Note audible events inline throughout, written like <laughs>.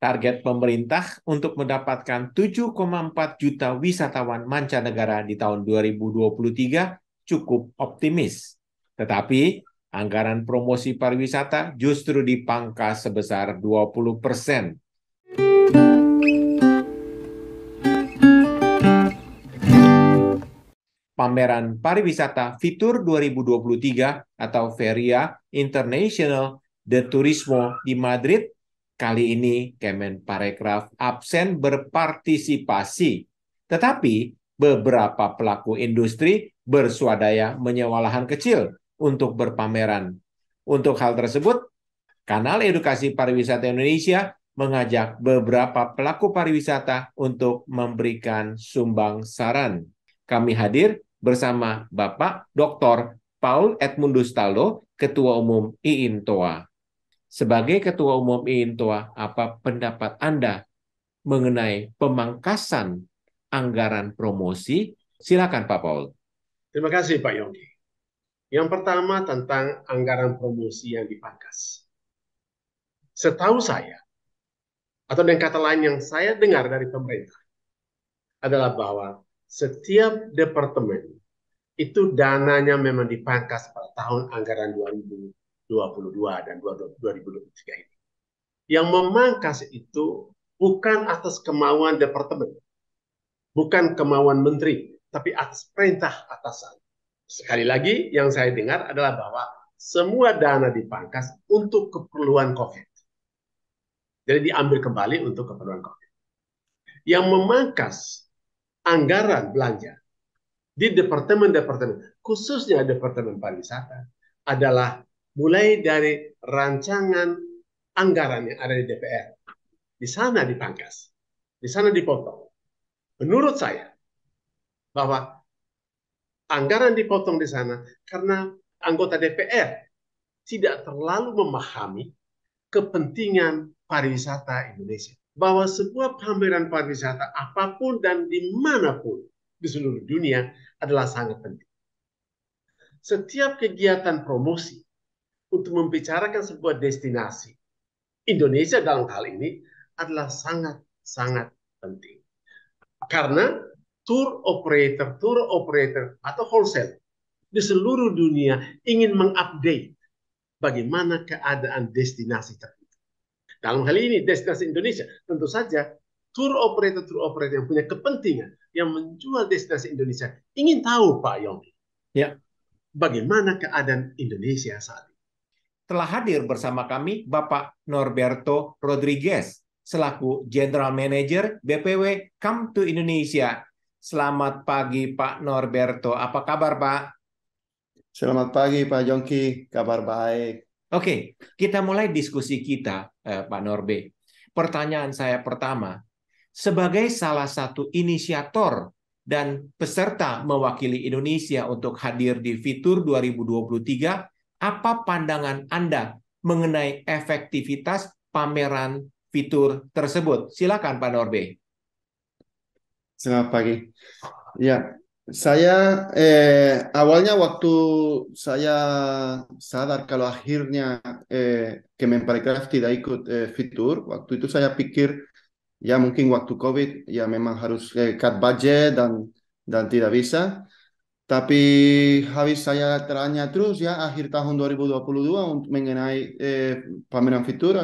target pemerintah untuk mendapatkan 7,4 juta wisatawan mancanegara di tahun 2023 cukup optimis. Tetapi anggaran promosi pariwisata justru dipangkas sebesar 20 persen. Pameran Pariwisata Fitur 2023 atau Feria International de Turismo di Madrid Kali ini Kemenparekraf absen berpartisipasi, tetapi beberapa pelaku industri bersuadaya menyewa lahan kecil untuk berpameran. Untuk hal tersebut, Kanal Edukasi Pariwisata Indonesia mengajak beberapa pelaku pariwisata untuk memberikan sumbang saran. Kami hadir bersama Bapak Dr. Paul Edmundus Talo, Ketua Umum IINTOA sebagai ketua umum INTOA apa pendapat Anda mengenai pemangkasan anggaran promosi? Silakan Pak Paul. Terima kasih Pak Yonggi. Yang pertama tentang anggaran promosi yang dipangkas. Setahu saya, atau dengan kata lain yang saya dengar dari pemerintah, adalah bahwa setiap departemen itu dananya memang dipangkas pada tahun anggaran 2020 2022 dan 2023 ini. Yang memangkas itu bukan atas kemauan departemen, bukan kemauan menteri, tapi atas perintah atasan. Sekali lagi, yang saya dengar adalah bahwa semua dana dipangkas untuk keperluan COVID. Jadi diambil kembali untuk keperluan COVID. Yang memangkas anggaran belanja di departemen-departemen, khususnya departemen pariwisata, adalah mulai dari rancangan anggaran yang ada di DPR. Di sana dipangkas, di sana dipotong. Menurut saya, bahwa anggaran dipotong di sana karena anggota DPR tidak terlalu memahami kepentingan pariwisata Indonesia. Bahwa sebuah pameran pariwisata apapun dan dimanapun di seluruh dunia adalah sangat penting. Setiap kegiatan promosi untuk membicarakan sebuah destinasi. Indonesia dalam hal ini adalah sangat-sangat penting. Karena tour operator, tour operator atau wholesale di seluruh dunia ingin mengupdate bagaimana keadaan destinasi tertentu. Dalam hal ini destinasi Indonesia tentu saja tour operator tour operator yang punya kepentingan yang menjual destinasi Indonesia ingin tahu Pak Yongki ya bagaimana keadaan Indonesia saat ini telah hadir bersama kami Bapak Norberto Rodriguez selaku General Manager BPW Come to Indonesia. Selamat pagi Pak Norberto. Apa kabar Pak? Selamat pagi Pak Jongki. Kabar baik. Oke, kita mulai diskusi kita eh, Pak Norbe. Pertanyaan saya pertama, sebagai salah satu inisiator dan peserta mewakili Indonesia untuk hadir di Fitur 2023 apa pandangan Anda mengenai efektivitas pameran fitur tersebut? Silakan Pak Norbe. Selamat pagi. Ya, saya eh, awalnya waktu saya sadar kalau akhirnya eh, Kemenparekraf tidak ikut eh, fitur, waktu itu saya pikir ya mungkin waktu COVID ya memang harus eh, cut budget dan dan tidak bisa. Tapi habis saya tanya terus ya akhir tahun 2022 mengenai eh, pameran fitur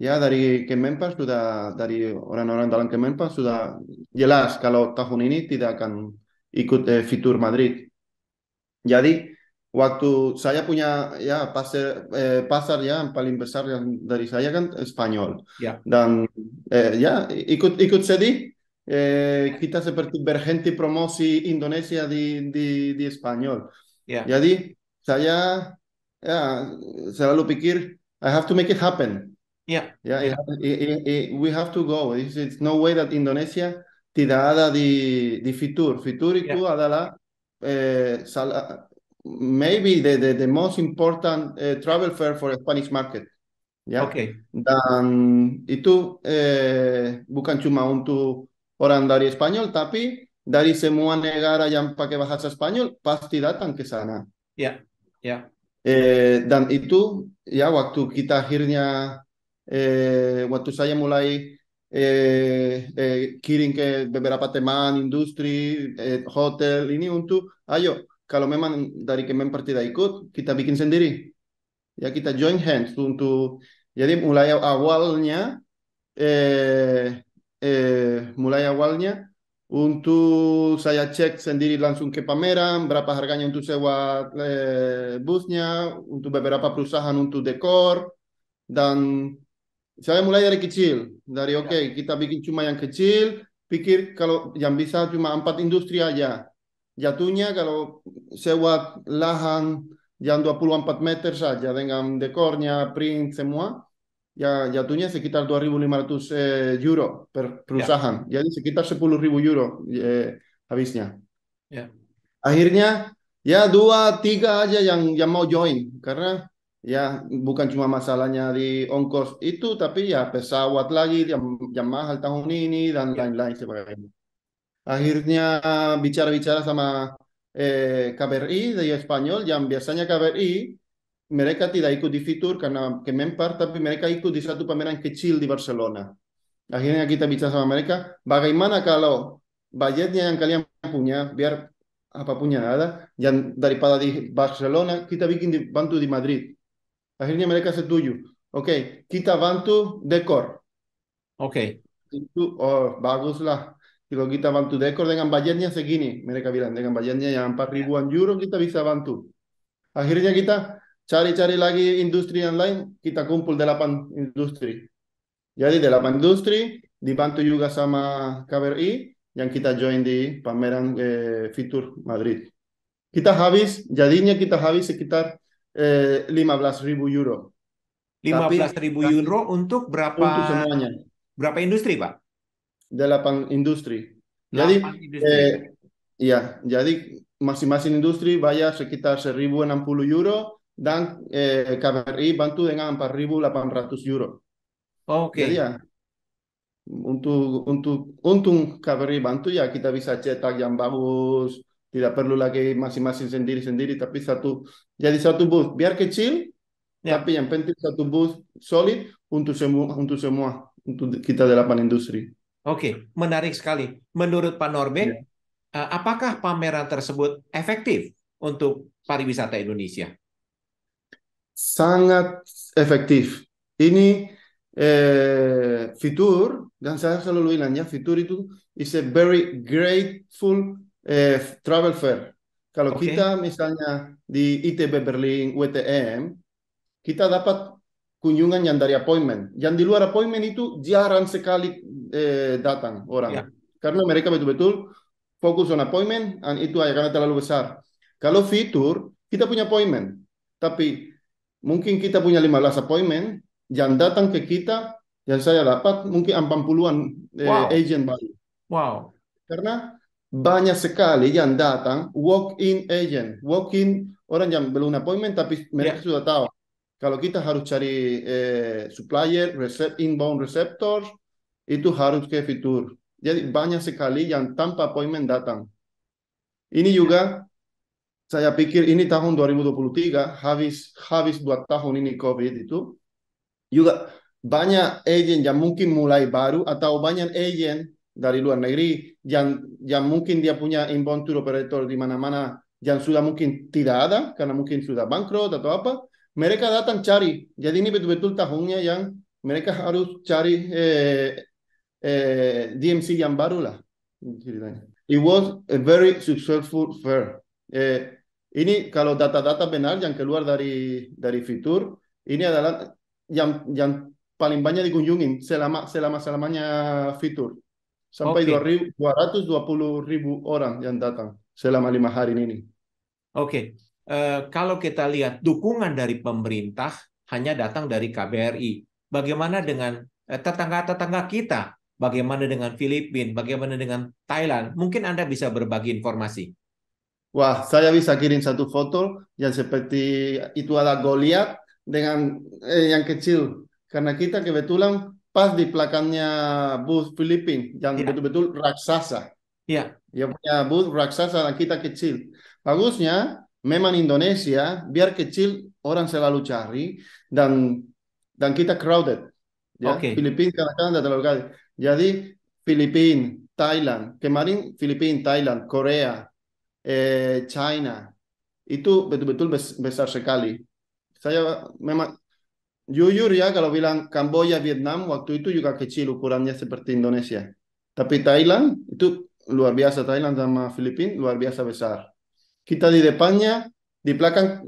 ya dari Kemenpas sudah dari orang-orang dalam Kemenpas sudah jelas kalau tahun ini tidak akan ikut eh, fitur Madrid. Jadi waktu saya punya ya pasar eh, pasar ya paling besar yang dari saya kan Spanyol. Ya. Dan eh, ya ikut ikut sedih eh, se per promo promossi Indonesia di, di, di ya ya di saya ya selalu pikir I have to make it happen. Yeah. Yeah, we have to go. It's, it's, no way that Indonesia a ada di di fitur. Fitur itu yeah. adalah eh, sala ah, maybe the, the, the most important eh, travel fair for a Spanish market. Ya. Yeah. Okay. Dan itu eh, bukan cuma untuk orang dari Spanyol, tapi dari semua negara yang pakai bahasa Spanyol pasti datang ke sana. Ya, yeah. ya. Yeah. Eh, dan itu ya waktu kita akhirnya eh, waktu saya mulai eh, eh, kirim ke beberapa teman industri eh, hotel ini untuk ayo kalau memang dari Kemenper tidak ikut kita bikin sendiri ya kita join hands untuk jadi mulai awalnya eh, eh, mulai awalnya untuk saya cek sendiri langsung ke pameran, berapa harganya untuk sewa eh, busnya, untuk beberapa perusahaan untuk dekor, dan saya mulai dari kecil, dari oke okay, ya. kita bikin cuma yang kecil, pikir kalau yang bisa cuma empat industri aja. Jatuhnya kalau sewa lahan yang 24 meter saja dengan dekornya, print semua, ya jatuhnya sekitar 2.500 eh, euro per perusahaan. Ya. Jadi sekitar 10.000 euro eh, habisnya. Ya. Akhirnya ya dua tiga aja yang yang mau join karena ya bukan cuma masalahnya di ongkos itu tapi ya pesawat lagi yang, yang mahal tahun ini dan ya. lain-lain sebagainya. Akhirnya bicara-bicara sama eh, KBRI dari Spanyol yang biasanya KBRI mereka tidak ikut di fitur karena me Menpar, tapi mereka ikut di satu que kecil di Barcelona. Akhirnya kita bicara va mereka, bagaimana kalau budgetnya yang kalian punya, biar apa punya nada, ya daripada di Barcelona, quita bikin di, bantu di Madrid. Akhirnya mereka se tuyo, Ok, quita bantu decor. Oke. Okay. Itu, oh, baguslah. Kalau kita bantu decor dengan budgetnya segini, mereka bilang dengan budgetnya yang 4 ribuan juro kita bisa bantu. Akhirnya kita Cari-cari lagi industri yang lain, kita kumpul delapan industri. Jadi delapan industri, dibantu juga sama KBRI, yang kita join di pameran eh, Fitur Madrid. Kita habis, jadinya kita habis sekitar eh, lima belas ribu euro. Lima belas ribu euro untuk berapa? Untuk semuanya. Berapa industri, Pak? Delapan industri. 8 jadi, industri. Eh, ya, jadi masing-masing industri bayar sekitar seribu enam puluh euro dan eh, KBRI bantu dengan 4.800 euro. Oke. Okay. Jadi ya untuk untuk untung KBRI bantu ya kita bisa cetak yang bagus, tidak perlu lagi masing-masing sendiri-sendiri tapi satu jadi satu bus biar kecil yeah. tapi yang penting satu bus solid untuk semua untuk semua untuk kita delapan industri. Oke, okay. menarik sekali. Menurut Pak Norben, yeah. Ya. apakah pameran tersebut efektif untuk pariwisata Indonesia? sangat efektif. Ini eh, fitur dan saya selalu bilang ya fitur itu is a very grateful eh, travel fair. Kalau okay. kita misalnya di ITB Berlin wtm kita dapat kunjungan yang dari appointment. Yang di luar appointment itu jarang sekali eh, datang orang. Yeah. Karena mereka betul-betul fokus on appointment, dan itu aja terlalu besar. Kalau fitur, kita punya appointment. Tapi Mungkin kita punya 15 appointment yang datang ke kita yang saya dapat mungkin 40-an eh, agent baru. Wow. Karena banyak sekali yang datang walk-in agent, walk-in orang yang belum appointment tapi ya. mereka yeah. sudah tahu. Kalau kita harus cari eh, supplier, resep, inbound receptor, itu harus ke fitur. Jadi banyak sekali yang tanpa appointment datang. Ini juga saya pikir ini tahun 2023 habis habis dua tahun ini COVID itu juga banyak agent yang mungkin mulai baru atau banyak agent dari luar negeri yang yang mungkin dia punya inbound tour operator di mana-mana yang sudah mungkin tidak ada karena mungkin sudah bangkrut atau apa mereka datang cari jadi ini betul-betul tahunnya yang mereka harus cari eh, eh, DMC yang baru lah it was a very successful fair eh, ini kalau data-data benar yang keluar dari dari fitur ini adalah yang yang paling banyak dikunjungi selama selama selamanya fitur sampai dua ratus dua puluh ribu orang yang datang selama lima hari ini. Oke, okay. uh, eh, kalau kita lihat dukungan dari pemerintah hanya datang dari KBRI. Bagaimana dengan eh, tetangga-tetangga kita? Bagaimana dengan Filipina? Bagaimana dengan Thailand? Mungkin Anda bisa berbagi informasi. Wah, saya bisa kirim satu foto yang seperti itu ada Goliat dengan eh, yang kecil. Karena kita kebetulan pas di belakangnya bus Filipin yang iya. betul-betul raksasa. Iya. Ya punya bus raksasa dan kita kecil. Bagusnya memang Indonesia biar kecil orang selalu cari dan dan kita crowded. Ya. Okay. Filipina kadang-kadang kan terlalu Jadi Filipina, Thailand, kemarin Filipina, Thailand, Korea, eh, China itu betul-betul besar sekali. Saya memang jujur ya kalau bilang Kamboja, Vietnam waktu itu juga kecil ukurannya seperti Indonesia. Tapi Thailand itu luar biasa Thailand sama Filipina luar biasa besar. Kita di depannya di belakang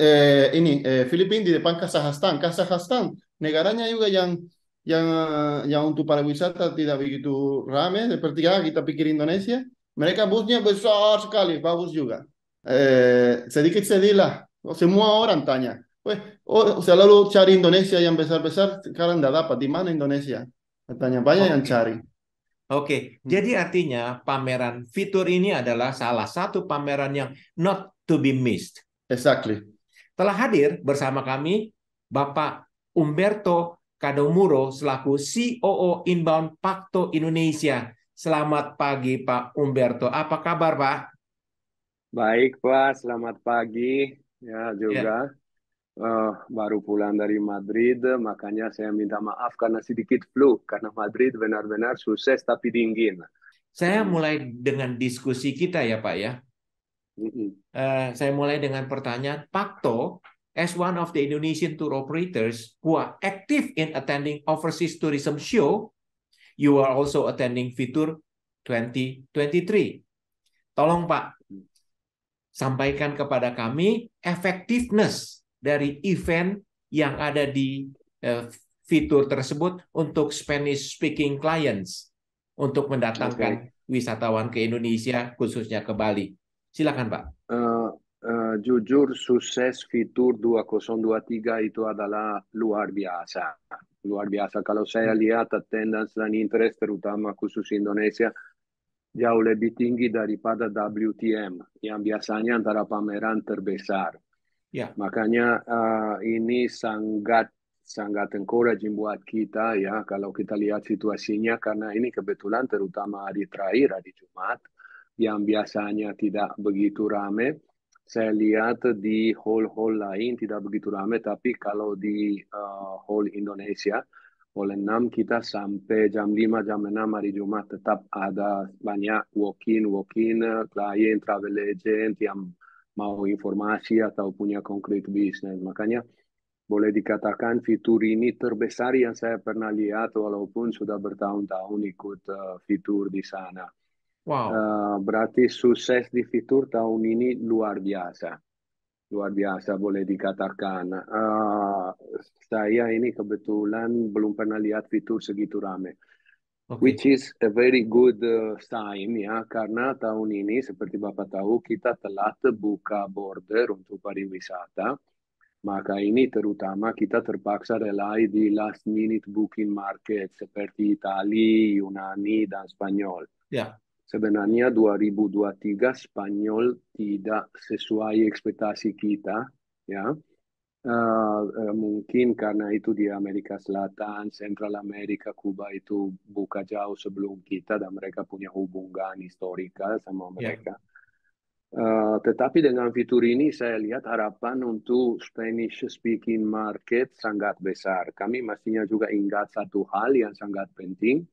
eh, ini eh, Filipina di depan Kazakhstan. Kazakhstan negaranya juga yang yang yang untuk pariwisata tidak begitu ramai seperti kita pikir Indonesia mereka busnya besar sekali, bagus juga. Eh, sedikit lah. Oh, semua orang tanya. Weh, oh, selalu cari Indonesia yang besar-besar, sekarang tidak dapat. Di mana Indonesia? Tanya banyak okay. yang oh. cari. Oke, okay. Hmm. jadi artinya pameran fitur ini adalah salah satu pameran yang not to be missed. Exactly. Telah hadir bersama kami Bapak Umberto Kadomuro selaku COO Inbound Pakto Indonesia. Selamat pagi Pak Umberto. Apa kabar Pak? Baik Pak, selamat pagi. Ya juga Ya. uh, baru pulang dari Madrid, makanya saya minta maaf karena sedikit flu karena Madrid benar-benar sukses tapi dingin. Saya hmm. mulai dengan diskusi kita ya Pak ya. Uh, saya mulai dengan pertanyaan Pakto as one of the Indonesian tour operators who are active in attending overseas tourism show You are also attending Fitur 2023. Tolong Pak, sampaikan kepada kami efektiveness dari event yang ada di eh, fitur tersebut untuk Spanish speaking clients untuk mendatangkan okay. wisatawan ke Indonesia khususnya ke Bali. Silakan Pak. Uh, Eh, jujur sukses fitur 2023 itu adalah luar biasa. Luar biasa. Kalau saya hmm. lihat attendance dan interest terutama khusus Indonesia jauh lebih tinggi daripada WTM yang biasanya antara pameran terbesar. Yeah. Makanya uh, ini sangat sangat encouraging buat kita ya kalau kita lihat situasinya karena ini kebetulan terutama hari terakhir hari Jumat yang biasanya tidak begitu ramai saya lihat di hall-hall lain tidak begitu ramai, tapi kalau di uh, eh, hall Indonesia, oleh 6 kita sampai jam 5, jam 6 hari Jumat tetap ada banyak walk-in, walk-in, klien, travel agent yang mau informasi atau punya concrete business. Makanya boleh dikatakan fitur ini terbesar yang saya pernah lihat walaupun sudah bertahun-tahun ikut uh, fitur di sana. Wow. Uh, berarti sukses di fitur tahun ini luar biasa. Luar biasa boleh dikatakan. Uh, saya ini kebetulan belum pernah lihat fitur segitu rame. Okay. Which is a very good eh, sign ya karena tahun ini seperti Bapak tahu kita telat buka border untuk pariwisata maka ini terutama kita terpaksa rely di last minute booking market seperti Itali, Yunani dan Spanyol. Yeah sebenarnya 2023 Spanyol tidak sesuai ekspektasi kita ya uh, mungkin karena itu di Amerika Selatan Central America Kuba itu buka jauh sebelum kita dan mereka punya hubungan historikal sama ya. mereka yeah. Uh, tetapi dengan fitur ini saya lihat harapan untuk Spanish speaking market sangat besar. Kami mestinya juga ingat satu hal yang sangat penting,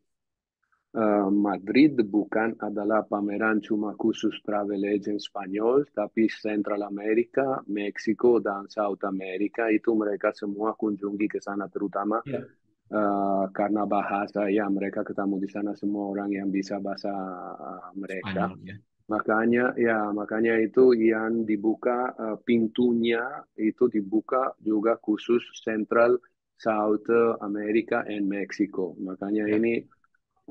Eh, Madrid bukan adalah pameran cuma khusus travel agent Spanyol, tapi Central America, Meksiko dan South America. itu mereka semua kunjungi ke sana terutama yeah. uh, eh, karena bahasa ya mereka ketemu di sana semua orang yang e bisa bahasa mereka. Spanyol, yeah. Makanya ya makanya itu e yang dibuka uh, eh, pintunya itu e dibuka juga khusus Central South America and Mexico. Makanya yeah. ini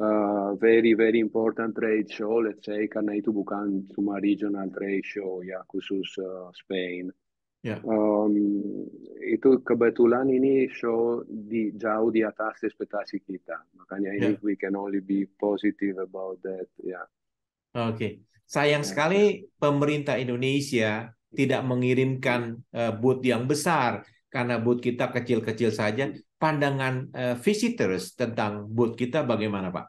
Eh, very, very important trade show, let's say, karena to to my regional trade show, ya, khusus uh, eh, Spain. Yeah. Um, itu e kebetulan ini show di jauh di atas ekspektasi kita. Makanya yeah. ini we can only be positive about that. Yeah. Oke, okay. sayang yeah. sekali pemerintah Indonesia tidak mengirimkan uh, booth yang besar karena booth kita kecil-kecil saja pandangan uh, visitors tentang booth kita bagaimana, Pak?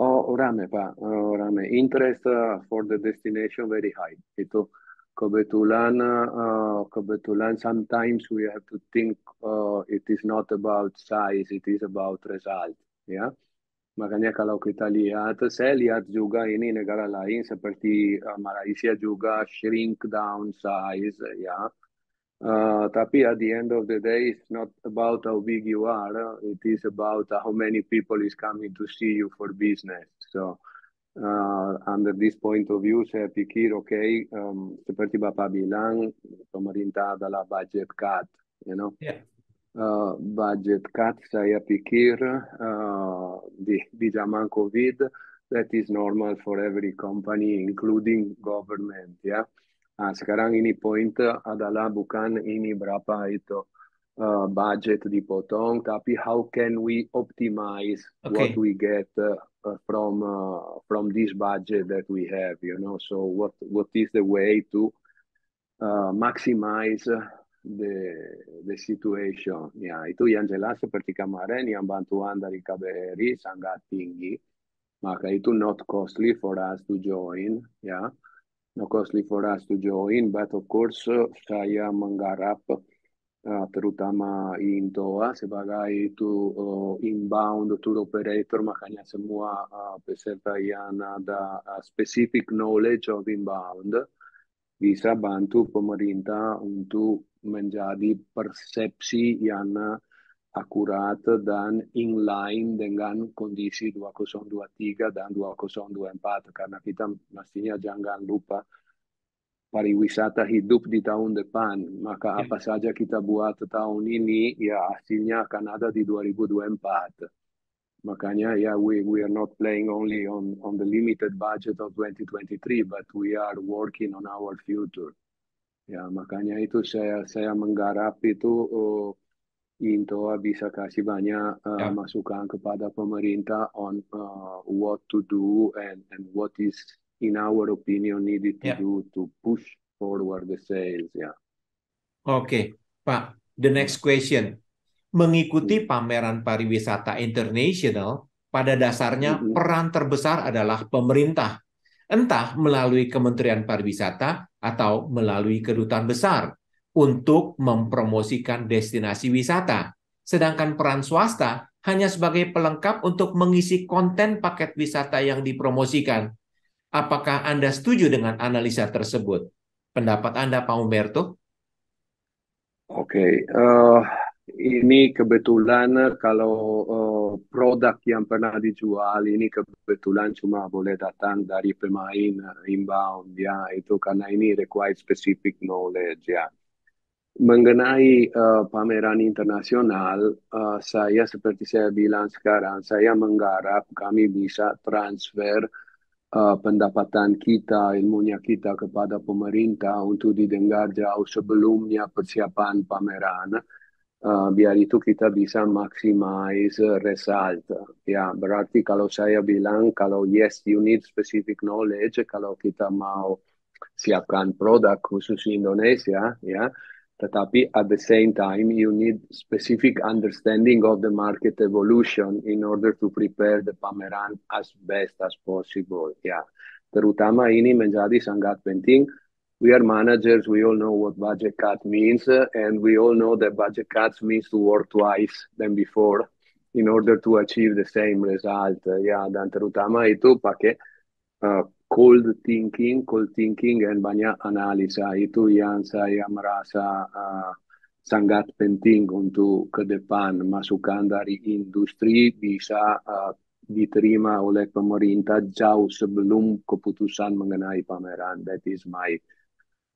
Oh, rame, Pak. Oh, rame. Interest uh, for the destination very high. Itu kebetulan, uh, kebetulan sometimes we have to think uh, it is not about size, it is about result. Ya. Makanya kalau kita lihat, saya lihat juga ini negara lain seperti uh, Malaysia juga shrink down size, ya. Uh, tapi at the end of the day, it's not about how big you are. It is about how many people is coming to see you for business. So uh, under this point of view, saya pikir, okay, um, seperti Bapak bilang, pemerintah adalah budget cut, you know. Yeah. Uh, budget cut, saya pikir uh, di, di zaman COVID, that is normal for every company, including government, Yeah? Nah, sekarang ini point adalah bukan ini berapa itu uh, budget dipotong, tapi how can we optimize okay. what we get uh, from uh, from this budget that we have, you know? So what what is the way to uh, maximize the the situation? yeah itu yang jelas seperti kemarin yang bantuan dari KBRI sangat tinggi, maka itu not costly for us to join, Yeah? no costly for us to join, but of course saya menggarap uh, terutama in Doha sebagai to uh, inbound tour operator makanya semua uh, peserta yang ada specific knowledge of inbound bisa bantu pemerintah untuk menjadi persepsi yang akurat dan inline dengan kondisi 2023 dan 2024 karena kita mestinya jangan lupa pariwisata hidup di tahun depan maka ya. apa saja kita buat tahun ini ya hasilnya akan ada di 2024 Makanya, ya we, we are not playing only on, on the limited budget of 2023, but we are working on our future. Ya, makanya itu saya saya menggarap itu uh, Intoa bisa kasih banyak uh, eh, yeah. masukan kepada pemerintah on uh, what to do and, and what is in our opinion needed to yeah. do to push forward the sales ya. Yeah. Oke, okay. Pak, the next hmm. question. Mengikuti hmm. pameran pariwisata internasional pada dasarnya mm -hmm. peran terbesar adalah pemerintah, entah melalui Kementerian Pariwisata atau melalui kedutaan besar untuk mempromosikan destinasi wisata, sedangkan peran swasta hanya sebagai pelengkap untuk mengisi konten paket wisata yang dipromosikan. Apakah Anda setuju dengan analisa tersebut? Pendapat Anda, Pak Umberto? Oke, uh, ini kebetulan eh, kalau uh, produk yang pernah dijual ini kebetulan cuma boleh datang dari pemain inbound ya itu karena ini require specific knowledge ya mengenai uh, eh, pameran internasional, uh, saya seperti saya bilang sekarang, saya menggarap kami bisa transfer uh, pendapatan kita, ilmunya kita kepada pemerintah untuk didengar jauh sebelumnya persiapan pameran. Uh, biar itu kita bisa maximize result. Ya, berarti kalau saya bilang kalau yes, you need specific knowledge, kalau kita mau siapkan produk khusus Indonesia, ya, Tatapi. At the same time, you need specific understanding of the market evolution in order to prepare the Pameran as best as possible. Yeah. Terutama ini menjadi sangat penting. We are managers. We all know what budget cut means, and we all know that budget cuts means to work twice than before in order to achieve the same result. Yeah, dan terutama itu pakai uh, cold thinking, cold thinking dan banyak analisa. Itu yang saya merasa uh, sangat penting untuk ke depan. Masukan dari industri bisa uh, diterima oleh pemerintah jauh sebelum keputusan mengenai pameran. That is my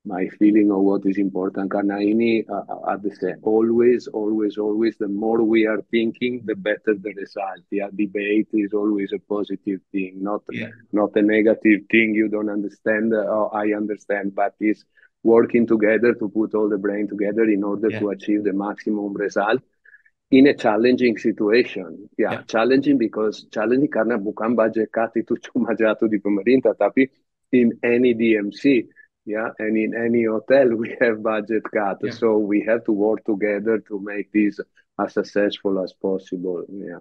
my feeling of what is important. Karnaini, uh, uh at the same, always, always, always, the more we are thinking, the better the result. Yeah, uh, debate is always a positive thing, not yeah. not a negative thing. You don't understand. Uh, oh, I understand, but it's working together to put all the brain together in order yeah. to achieve the maximum result in a challenging situation. Yeah, yeah. challenging because challenging karena bukan budget cut <laughs> itu cuma jatuh di pemerintah, tapi in any DMC yeah and in any hotel we have budget cut yeah. so we have to work together to make this as successful as possible yeah